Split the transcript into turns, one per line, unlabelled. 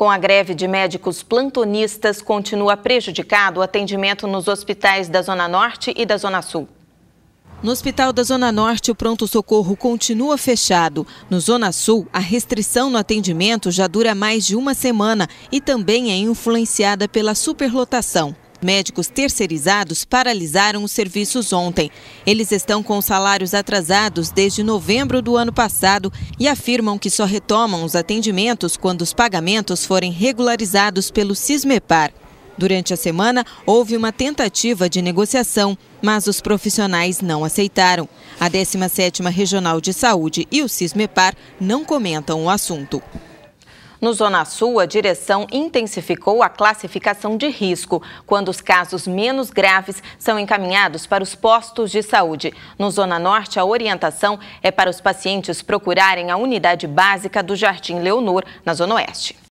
Com a greve de médicos plantonistas, continua prejudicado o atendimento nos hospitais da Zona Norte e da Zona Sul. No Hospital da Zona Norte, o pronto-socorro continua fechado. No Zona Sul, a restrição no atendimento já dura mais de uma semana e também é influenciada pela superlotação. Médicos terceirizados paralisaram os serviços ontem. Eles estão com salários atrasados desde novembro do ano passado e afirmam que só retomam os atendimentos quando os pagamentos forem regularizados pelo Cismepar. Durante a semana, houve uma tentativa de negociação, mas os profissionais não aceitaram. A 17ª Regional de Saúde e o Cismepar não comentam o assunto. No Zona Sul, a direção intensificou a classificação de risco, quando os casos menos graves são encaminhados para os postos de saúde. No Zona Norte, a orientação é para os pacientes procurarem a unidade básica do Jardim Leonor, na Zona Oeste.